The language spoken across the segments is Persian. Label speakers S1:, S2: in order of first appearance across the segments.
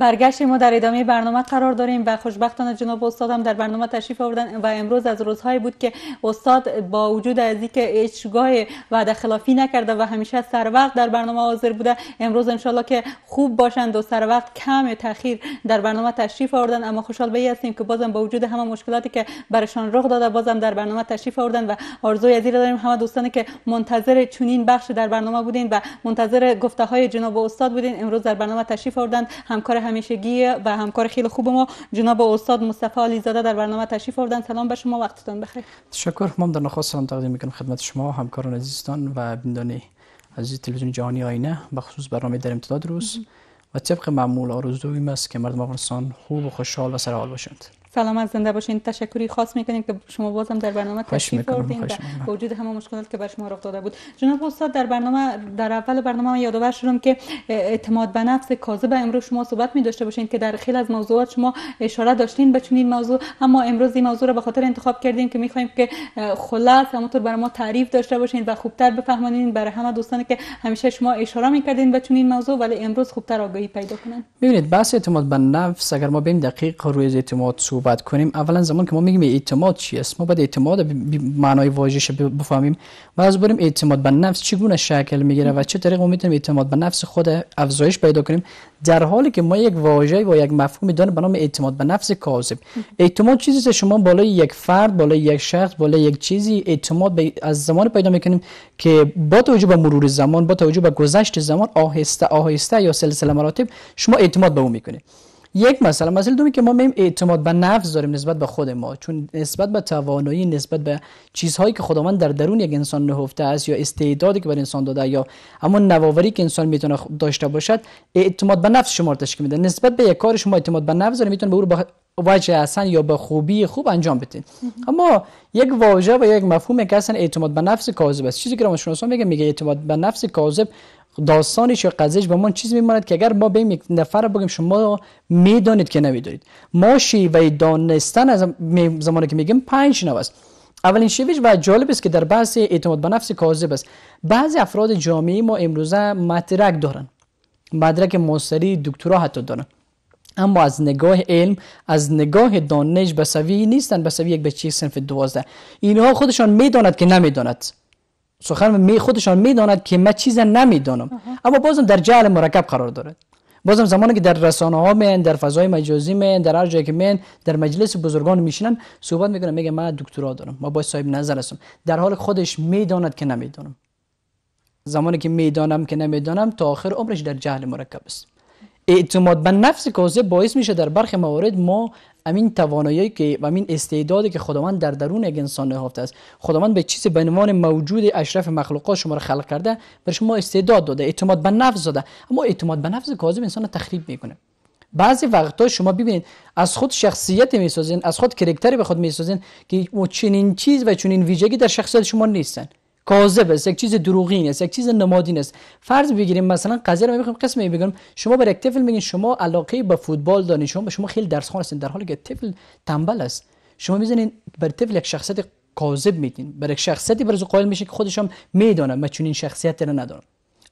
S1: برگشت ما در ادامه برنامه قرار داریم و خوشبختانه جناب استاد هم در برنامه تشریف آوردن و امروز از روزهایی بود که استاد با وجود از اینکه هیچگاه وعده خلافی نکرده و همیشه سر وقت در برنامه حاضر بوده امروز انشالله که خوب باشند و سر وقت کم تاخیر در برنامه تشریف آوردن اما خوشحال بی هستیم که بازم با وجود همه مشکلاتی که برشان رخ داده بازم در برنامه تشریف آوردن و آرزو از داریم همه دوستانی که منتظر چنین بخش در برنامه بودین و منتظر گفته های جناب استاد بودین امروز در برنامه تشریف آوردن همکار هم همیشگی و همکار خیلی خوب ما جناب استاد مصطفی زاده در برنامه تشریف آوردن سلام به شما وقتتان بخیر
S2: تشکر مام در نخواست سلام تقدیم میکنم خدمت شما همکاران عزیزتان و بیندانی عزیز تلویزیون جهانی آینه به خصوص برنامه در امتداد روز و طبق معمول آرزویم است که مردم افغانستان خوب و خوشحال و سرحال باشند
S1: سلام از زنده باشین تشکری خاص میکنیم که شما بازم در برنامه تشریف آوردین با وجود همه مشکلات که بر شما رخ داده بود جناب استاد در برنامه در اول برنامه یادآور شدم که اعتماد به نفس کاذب امروز شما صحبت می داشته باشین که در خیلی از موضوعات شما اشاره داشتین به چنین موضوع اما امروز این موضوع را به خاطر انتخاب کردیم که میخوایم که خلاص همونطور برای ما تعریف داشته باشین و خوبتر بفهمانین برای همه دوستانی که همیشه شما اشاره میکردین به این موضوع ولی امروز خوبتر آگاهی پیدا کنن
S2: ببینید بحث اعتماد به نفس اگر ما بیم دقیق روی اعتماد سو صحبت کنیم اولا زمان که ما میگیم اعتماد چی است ما باید اعتماد معنای واژش بفهمیم و از بریم اعتماد به نفس چگونه شکل میگیره و چه طریق میتونیم اعتماد به نفس خود افزایش پیدا کنیم در حالی که ما یک واژه و یک مفهوم داریم به نام اعتماد به نفس کاذب اعتماد چیزی که شما بالای یک فرد بالای یک شخص بالای یک چیزی اعتماد به از زمان پیدا میکنیم که با توجه به مرور زمان با توجه به گذشت زمان آهسته آهسته یا سلسله مراتب شما اعتماد به او میکنید یک مثلا مسئله دومی که ما میم اعتماد به نفس داریم نسبت به خود ما چون نسبت به توانایی نسبت به چیزهایی که خداوند در درون یک انسان نهفته است یا استعدادی که بر انسان داده یا اما نواوری که انسان میتونه داشته باشد اعتماد به نفس شما تشکیل میده نسبت به یک کار شما اعتماد به نفس داریم میتونه به او بخ... وجه اصلا یا به خوبی خوب انجام بدین اما یک واژه و یک مفهوم که اصلا اعتماد به نفس کاذب است چیزی که روانشناسان میگه میگه اعتماد به نفس کاذب داستانش یا قضیهش به ما چیز میماند که اگر ما به یک نفر بگیم شما میدانید که نمیدانید ما شیوه دانستن از زمانی که میگیم پنج نو است اولین شیوهش و جالب است که در بحث اعتماد به نفس کاذب است بعضی افراد جامعه ما امروزه مدرک دارن مدرک مستری دکترا حتی دارن اما از نگاه علم از نگاه دانش به سوی نیستن به یک بچه صنف دوازده اینها خودشان میداند که نمیداند سخن می خودشان میداند که من چیز نمیدانم اما بازم در جهل مرکب قرار دارد بازم زمانی که در رسانه ها مین در فضای مجازی مین در هر جایی که من در مجلس بزرگان میشینن صحبت کنم میگم من دکترا دارم ما با صاحب نظر هستم در حال خودش میداند که نمیدانم زمانی که میدانم که نمیدانم تا آخر عمرش در جهل مرکب است اعتماد به نفس کاذب باعث میشه در برخی موارد ما امین توانایی که و امین استعدادی که خداوند در درون یک انسان نهفته است خداوند به چیزی به عنوان موجود اشرف مخلوقات شما را خلق کرده برای شما استعداد داده اعتماد به نفس داده اما اعتماد به نفس کاذب انسان را تخریب میکنه بعضی وقتا شما ببینید از خود شخصیت میسازین از خود کرکتری به خود میسازین که چنین چیز و چنین ویژگی در شخصیت شما نیستن کاذب است یک چیز دروغین است یک چیز نمادین است فرض بگیریم مثلا قضیه رو میخوایم قسمی بگم شما بر یک طفل میگین شما علاقه به فوتبال دارین شما شما خیلی درس خوان هستین در حالی که طفل تنبل است شما میزنین بر طفل یک شخصیت کاذب میدین بر یک شخصیتی برز قائل میشه که خودش هم میدونه ما چنین شخصیتی را ندارم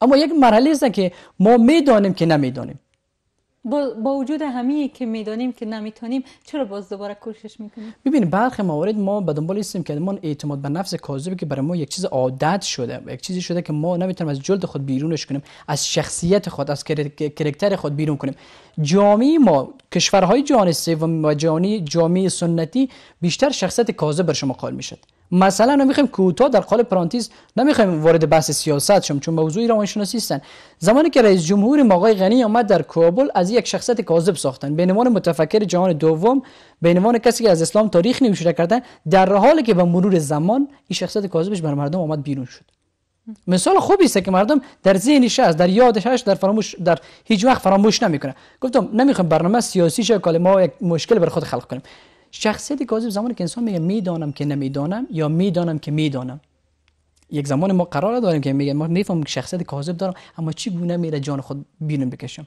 S2: اما یک مرحله است که ما میدانیم که نمیدانیم
S1: با وجود همه که میدانیم که نمیتونیم چرا باز دوباره کوشش میکنیم
S2: ببین برخی موارد ما به دنبال هستیم که ما اعتماد به نفس کاذبی که برای ما یک چیز عادت شده یک چیزی شده که ما نمیتونیم از جلد خود بیرونش کنیم از شخصیت خود از کرکتر خود بیرون کنیم جامعه ما کشورهای جهان سوم و جامعه سنتی بیشتر شخصیت کاذب بر شما قائل میشد مثلا نمیخوایم کوتاه در قالب پرانتیز نمیخوایم وارد بحث سیاست شم چون موضوعی ایران شناسی هستن زمانی که رئیس جمهور ما غنی آمد در کابل از یک شخصت کاذب ساختن به عنوان متفکر جهان دوم به عنوان کسی که از اسلام تاریخ نمیشده کردن در حالی که به مرور زمان این شخصت کاذبش بر مردم آمد بیرون شد مثال خوبی است که مردم در ذهنش است در یادش در فراموش در هیچ وقت فراموش نمیکنه گفتم نمیخوام برنامه سیاسی شه کلمه یک مشکل بر خود خلق کنیم شخصیت کاذب زمانی که انسان میگه میدانم که نمیدانم یا میدانم که میدانم یک زمان ما قرار داریم که میگه ما میفهمم که شخصیت کاذب دارم اما چی گونه میره جان خود بیرون بکشم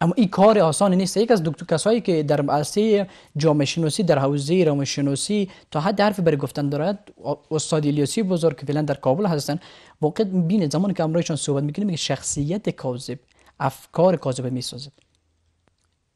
S2: اما این کار آسان نیست یک از دکتر کسایی که در عرصه جامعه شناسی در حوزه روان شناسی تا حد حرفی برای گفتن دارد استاد الیاسی بزرگ که فعلا در کابل هستن واقع بین زمان که امرایشان صحبت میکنیم میگه شخصیت کاذب افکار کاذب میسازد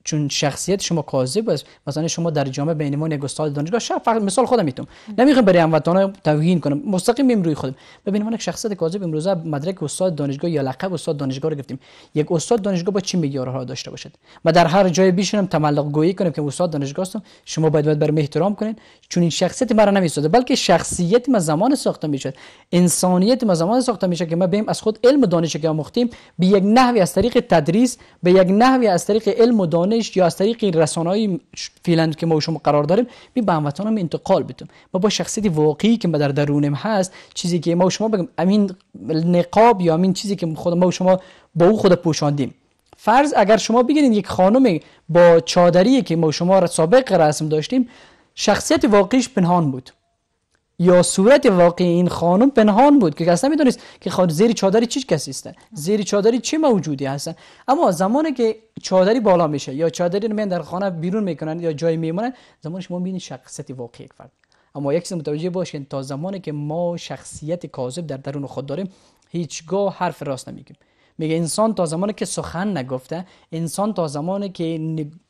S2: چون شخصیت شما کاذب است مثلا شما در جامعه بین ما نگستال دانشگاه شب فقط مثال خودم میتونم نمیخوام برای هموطنان توهین کنم مستقیم میم روی خودم ببینم من یک شخصیت کاذب امروز مدرک استاد دانشگاه یا لقب استاد دانشگاه رو گرفتیم یک استاد دانشگاه با چی میگیاره ها داشته باشد و در هر جای بشینم تملق گویی کنم که استاد دانشگاه هستم شما باید باید برم احترام کنین چون این شخصیت مرا نمیسازه بلکه شخصیت ما زمان ساخته میشد انسانیت ما زمان ساخته میشه که ما بیم از خود علم و دانش که آموختیم به یک نحوی از طریق تدریس به یک نحوی از طریق علم و دانش یا از طریق این های فعلا که ما شما قرار داریم می به هموطنانم انتقال بدیم ما با شخصیت واقعی که در درونم هست چیزی که ما شما بگم امین نقاب یا امین چیزی که خود ما شما با او خود پوشاندیم فرض اگر شما بگیرید یک خانم با چادری که ما شما را سابق رسم داشتیم شخصیت واقعیش پنهان بود یا صورت واقعی این خانم پنهان بود که کس میدونست که خود زیر چادری چی کسی است زیر چادری چه موجودی هست اما زمانی که چادری بالا میشه یا چادری رو در خانه بیرون میکنن یا جای میمونن زمانش ما میبینیم شخصیت واقعی فرد اما یک چیز متوجه باشین تا زمانی که ما شخصیت کاذب در درون خود داریم هیچگاه حرف راست نمیگیم میگه انسان تا زمانی که سخن نگفته انسان تا زمانی که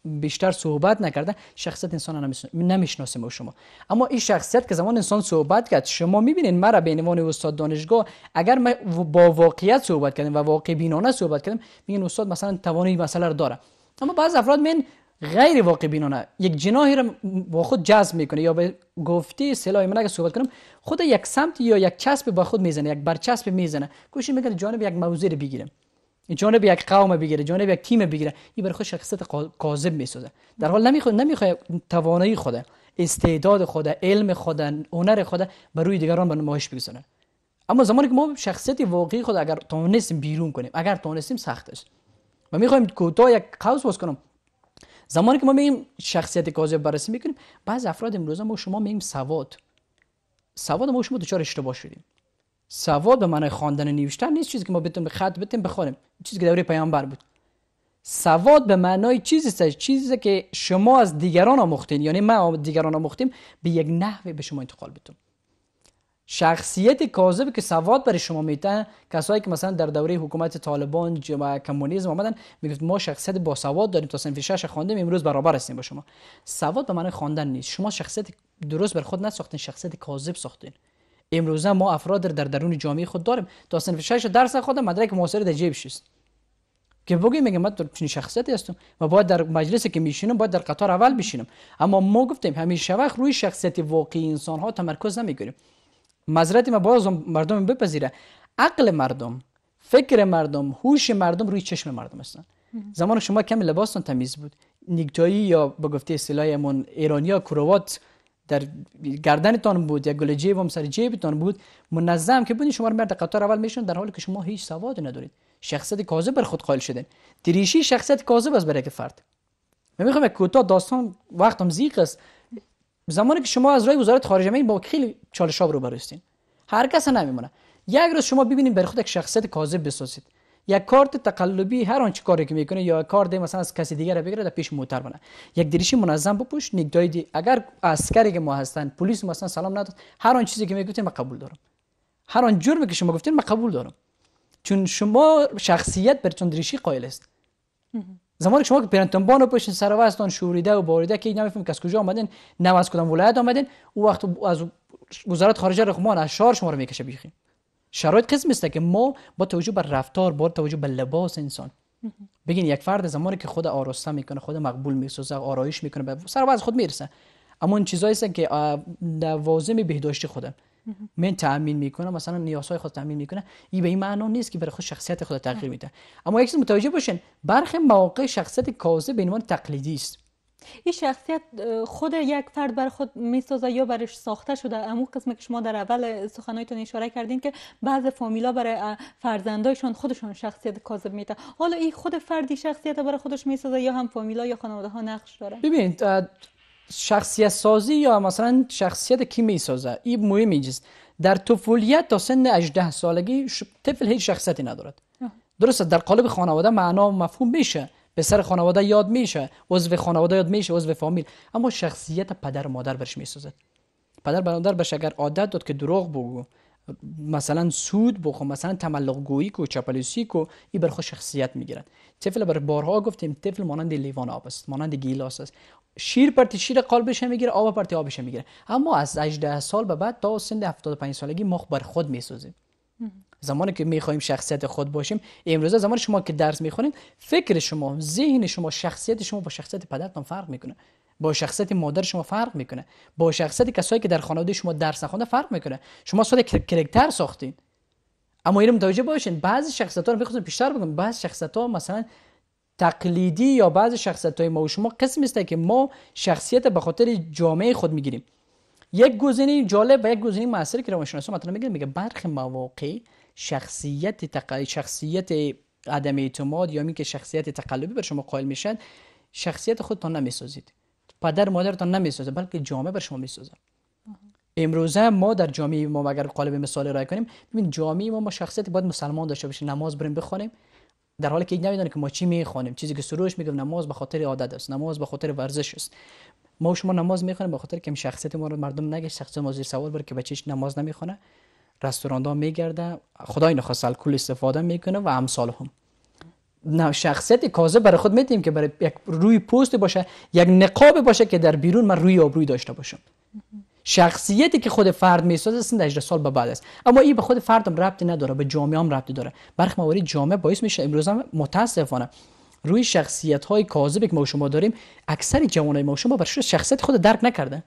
S2: بیشتر صحبت نکرده شخصیت انسان نمیشناسیم شما اما این شخصیت که زمان انسان صحبت کرد شما میبینید مرا به عنوان استاد دانشگاه اگر من با واقعیت صحبت کردم و واقع بینانه صحبت کردم میگن استاد مثلا توانی مسئله را داره اما بعض افراد من غیر واقع بینانه یک جناهی رو با خود جذب میکنه یا به گفتی سلاح من اگه صحبت کنم خود یک سمت یا یک چسب با خود میزنه یک برچسب میزنه کوشش میکنه جانب یک موضوع رو بگیره جانب یک قوم بگیره جانب یک تیم بگیره این برای خود شخصیت کاذب میسازه در حال نمیخواد نمیخواد توانایی خود استعداد خود علم خود هنر خود بر روی دیگران به نمایش بگذاره اما زمانی که ما شخصیت واقعی خود اگر توانستیم بیرون کنیم اگر توانستیم سختش و میخوایم کوتاه یک قوس باز کنم زمانی که ما میگیم شخصیت کاذب بررسی میکنیم بعض افراد امروز ما شما میگیم سواد سواد ما شما دچار اشتباه شدیم سواد به معنای خواندن و نوشتن نیست چیزی که ما بتونیم به خط بتونیم بخونیم چیزی که دوره پیامبر بود سواد به معنای چیزی است چیزی که شما از دیگران آموختین یعنی ما دیگران آموختیم به یک نحوه به شما انتقال بتونیم شخصیت کاذب که سواد برای شما میتن کسایی که مثلا در دوره حکومت طالبان و کمونیسم اومدن میگفت ما شخصیت با سواد داریم تا سنف شش خواندیم امروز برابر هستیم با شما سواد به معنی خواندن نیست شما شخصیت درست بر خود نساختین شخصیت کاذب ساختین امروزه ما افراد در درون جامعه خود داریم تا سنف شش درس خود مدرک معاصر در جیب که بگی میگه من چنین شخصیتی هستم و باید در مجلسی که میشینم باید در قطار اول بشینم اما ما گفتیم همیشه وقت روی شخصیت واقعی انسان ها تمرکز نمیکنیم مذرت ما باز مردم بپذیره عقل مردم فکر مردم هوش مردم روی چشم مردم هستن زمان شما کم لباستون تمیز بود نیکتایی یا به گفته اصطلاحمون ایرانیا کروات در گردنتان بود یا گل جیب هم سر جیبتان بود منظم که بودین شما رو مرد قطار اول میشون در حالی که شما هیچ سواد ندارید شخصیت کاذب بر خود قائل شدین دریشی شخصیت کاذب است برای فرد من میخوام کوتاه داستان وقتم زیق است زمانی که شما از رای وزارت خارجه می با خیلی چالش ها روبرو برستین هر کس نمیمونه یک روز شما ببینید برای خود یک شخصیت کاذب بسازید یک کارت تقلبی هر چی کاری که میکنه یا کارت مثلا از کسی دیگر را بگیره پیش موتر بنه یک دریشی منظم بپوش نگدای دی اگر عسکری که ما هستن پلیس مثلا سلام نداد هر اون چیزی که میگفتین ما قبول دارم هر آن جرمی که شما گفتین ما قبول دارم چون شما شخصیت برتون دریشی قائل است زمانی که شما که پرنتون بانو پشین سر وستان شوریده و باریده که نمیفهم که از کجا آمدین نه از کدام ولایت آمدین او وقت از وزارت خارجه رخمان خب از شار شما رو میکشه بیخی؟ شرایط قسم است که ما با توجه به رفتار با توجه به لباس انسان بگین یک فرد زمانی که خود آراسته میکنه خود مقبول میسازه آرایش میکنه به سر از خود میرسه اما این چیزایی که لوازم بهداشتی خودم من تامین میکنه مثلا نیازهای خود تامین میکنه این به این معنا نیست که برای خود شخصیت خود تغییر میده اما یک چیز متوجه باشین برخی مواقع شخصیت کاذب به عنوان تقلیدی است
S1: این شخصیت خود یک فرد بر خود میسازه یا برش ساخته شده امو قسم که شما در اول سخنایتون اشاره کردین که بعض فامیلا برای فرزندایشان خودشان شخصیت کاذب میده حالا این خود فردی شخصیت برای خودش میسازه یا هم فامیلا یا خانواده ها نقش داره
S2: ببین. شخصیت سازی یا مثلا شخصیت کی میسازه این مهم است در طفولیت تا سن 18 سالگی طفل هیچ شخصیتی ندارد درسته در قالب خانواده معنا و مفهوم میشه سر خانواده یاد میشه عضو خانواده یاد میشه عضو فامیل اما شخصیت پدر مادر برش میسازد پدر برادر بش اگر عادت داد که دروغ بگو مثلا سود بخو مثلا تملق گویی کو چپلیسی کو این برخه شخصیت میگیرد طفل بر بارها گفتیم طفل مانند لیوان آب است مانند گیلاس است شیر پرتی شیر قلبش میگیره آب پرتی آبش میگیره اما از 18 سال به بعد تا سن 75 سالگی مخ بر خود میسازیم زمانی که میخوایم شخصیت خود باشیم امروزه زمان شما که درس میخونید فکر شما ذهن شما شخصیت شما با شخصیت پدرتون فرق میکنه با شخصیت مادر شما فرق میکنه با شخصیت کسایی که در خانواده شما درس نخونده فرق میکنه شما صد کرکتر ساختین اما اینو متوجه باشین بعضی شخصیت ها رو بیشتر بگم بعضی شخصیت ها مثلا تقلیدی یا بعض شخصیت های ما و شما قسم است که ما شخصیت به خاطر جامعه خود میگیریم یک گزینه جالب و یک گزینه موثر که روانشناسا مثلا میگن میگه برخی مواقع شخصیت شخصیت عدم اعتماد یا که شخصیت تقلبی بر شما قائل میشن شخصیت خودتان نمیسازید پدر مادرتان نمیسازه بلکه جامعه بر شما میسازه امروزه ما در جامعه ما اگر قالب مثال رای کنیم ببین جامعه ما ما شخصیت باید مسلمان داشته باشه نماز بریم بخونیم در حالی که نمیدونه که ما چی میخوانیم چیزی که سروش میگم نماز به خاطر عادت است نماز به خاطر ورزش است ما شما نماز میخوانیم به خاطر که شخصیت ما رو مردم نگه شخص ما زیر سوال بره که بچهش نماز نمیخونه رستوران ها میگرده خدای نخواست الکل استفاده میکنه و امثال هم نه شخصیت کازه برای خود میتیم که برای یک روی پوست باشه یک نقاب باشه که در بیرون من روی آبروی داشته باشم شخصیتی که خود فرد میسازه سن 18 سال به بعد است اما این به خود فردم ربطی نداره به جامعه هم ربطی داره برخ موارد جامعه باعث میشه امروز هم متاسفانه روی شخصیت های کاذبی که ما شما داریم اکثر جوانای ما شما برش شخصیت خود درک نکرده،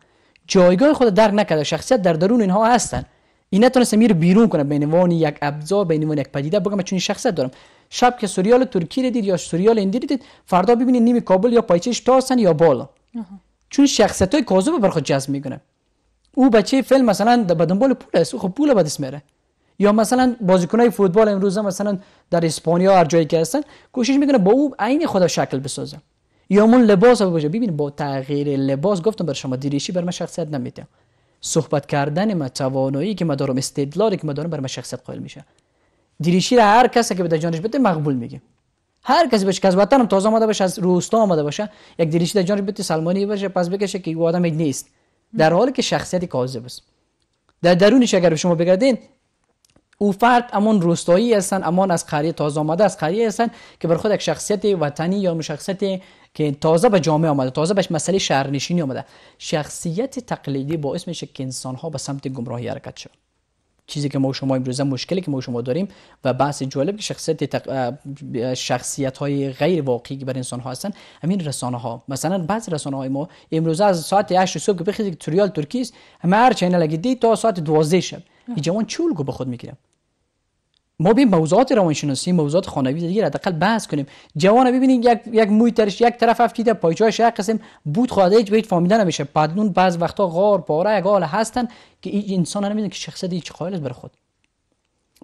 S2: جایگاه خود درک نکرده شخصیت در درون اینها هستن این نتونسته میره بیرون کنه به عنوان یک ابزار به عنوان یک پدیده بگم چون شخصیت دارم شب که سریال ترکی رو دید یا سریال هندی رو دید فردا ببینید نیم کابل یا پایچش تاسن یا بالا چون شخصیت های کاذب بر خود جذب میکنه او بچه فیلم مثلا به بدنبال پول است خب پول بدس میره یا مثلا بازیکنای فوتبال امروزه مثلا در اسپانیا هر جایی که هستن کوشش میکنه با او عین خدا شکل بسازه یا مون لباس رو ببین ببین با تغییر لباس گفتم بر شما دیریشی بر من شخصیت نمیده صحبت کردن ما توانایی که ما دارم استدلالی که ما دارم بر من شخصیت قائل میشه دیریشی را هر کسی که به جانش بده مقبول میگه هر کسی بهش که وطن تازه آمده باشه از روستا آمده باشه یک دیریشی در جانش بده سلمانی باشه پس بکشه که او آدم نیست در حالی که شخصیت کاذب است در درونش اگر شما بگردین او فرد امان روستایی هستن امان از قریه تازه آمده از قریه هستن که بر خود یک شخصیت وطنی یا شخصیت که تازه به جامعه آمده تازه بهش مسئله شهرنشینی آمده شخصیت تقلیدی باعث میشه که انسان ها به سمت گمراهی حرکت شد چیزی که ما شما امروزه مشکلی که ما شما داریم و بحث جالب که شخصیت شخصیت های غیر واقعی که بر انسان ها هستن همین رسانه ها مثلا بعضی رسانه های ما امروزه از ساعت 8 صبح که بخیزید تریال ترکیز همه هر چینل دید تا ساعت 12 شب جوان چول گو به خود میگیرم ما به موضوعات روانشناسی موضوعات خانوی دیگه حداقل بحث کنیم جوان ببینید یک یک موی ترش یک طرف افتیده پایچاش یک قسم بود خواهده هیچ بیت فامیده نمیشه پدنون بعض وقتا غار پاره یک حال هستن که این انسان نمیدونه که شخصیت هیچ قائل است برای خود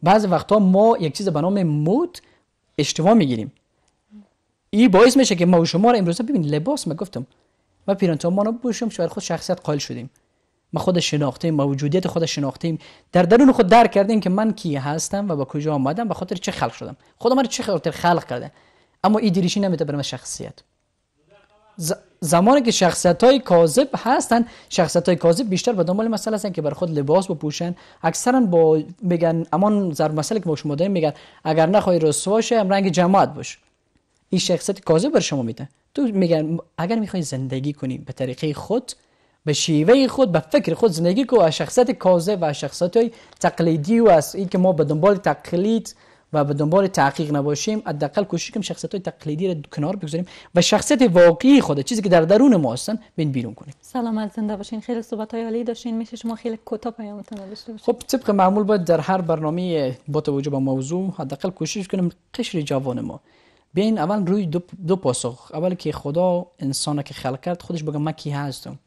S2: بعض وقتا ما یک چیز به نام موت اشتباه میگیریم این باعث میشه که ما و شما را امروز ببینید لباس ما گفتم ما ما بوشم شاید خود شخصیت قائل شدیم ما خود شناختیم موجودیت وجودیت خود شناختیم در درون خود درک کردیم که من کی هستم و با کجا آمدم به خاطر چه خلق شدم خدا من چه خاطر خلق کرده اما این دریشی نمیده برای شخصیت ز... زمانی که شخصیت های کاذب هستن شخصیت های کاذب بیشتر به دنبال مسئله هستن که بر خود لباس بپوشن اکثرا با میگن امان ضرب مسئله که ما شما داریم میگن اگر نخوای رسوا شه رنگ جماعت باش این شخصیت کاذب بر شما میده تو میگن اگر میخوای زندگی کنی به طریقه خود به شیوه خود به فکر خود زندگی کو از کازه و شخصت های تقلیدی و از این که ما به دنبال تقلید و به دنبال تحقیق نباشیم حداقل کوشش کنیم شخصیت های تقلیدی رو کنار بگذاریم و شخصیت واقعی خود چیزی که در درون ما هستن بین بیرون کنیم
S1: از زنده باشین خیلی صحبت های عالی داشتین میشه شما خیلی کوتاه پیامتون رو داشته
S2: خب طبق معمول باید در هر برنامه با توجه به موضوع حداقل کوشش کنیم قشر جوان ما بین اول روی دو, دو پاسخ اول که خدا انسان که خلق کرد خودش بگم من کی هستم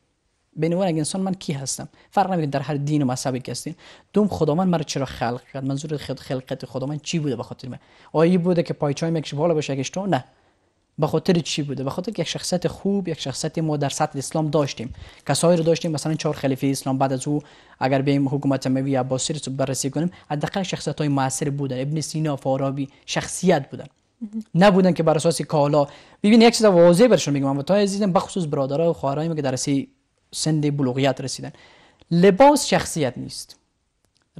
S2: به عنوان یک انسان من کی هستم فرق نمیکنه در هر دین و مذهبی که هستین دوم خداوند مرا چرا خلق کرد منظور خود خلقت خداوند چی بوده به خاطر من آیا بوده که پایچای مکش بالا باشه اگه نه به خاطر چی بوده به خاطر یک شخصیت خوب یک شخصیت ما در سطح اسلام داشتیم کسایی رو داشتیم مثلا چهار خلیفه اسلام بعد از او اگر بیم حکومت اموی عباسی رو بررسی کنیم حداقل شخصیت های موثر بودن ابن سینا فارابی شخصیت بودن نبودن که بر اساس کالا ببین یک چیز واضحه برشون میگم اما تا عزیزم بخصوص برادرها و خواهرایم که درسی سن بلوغیت رسیدن لباس شخصیت نیست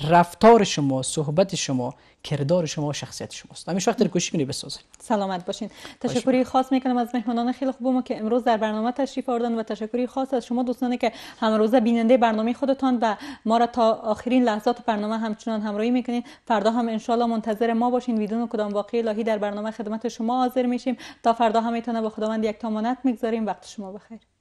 S2: رفتار شما صحبت شما کردار شما شخصیت شماست همیشه وقت کوشش کنید بسازید
S1: سلامت باشین تشکری خاص میکنم از مهمانان خیلی خوبم که امروز در برنامه تشریف آوردن و تشکری خاص از شما دوستانی که همروزه بیننده برنامه خودتان و ما را تا آخرین لحظات برنامه همچنان همراهی میکنین فردا هم انشالله منتظر ما باشین بدون کدام واقعی الهی در برنامه خدمت شما حاضر میشیم تا فردا هم میتونه با خداوند یک تامانت میگذاریم وقت شما بخیر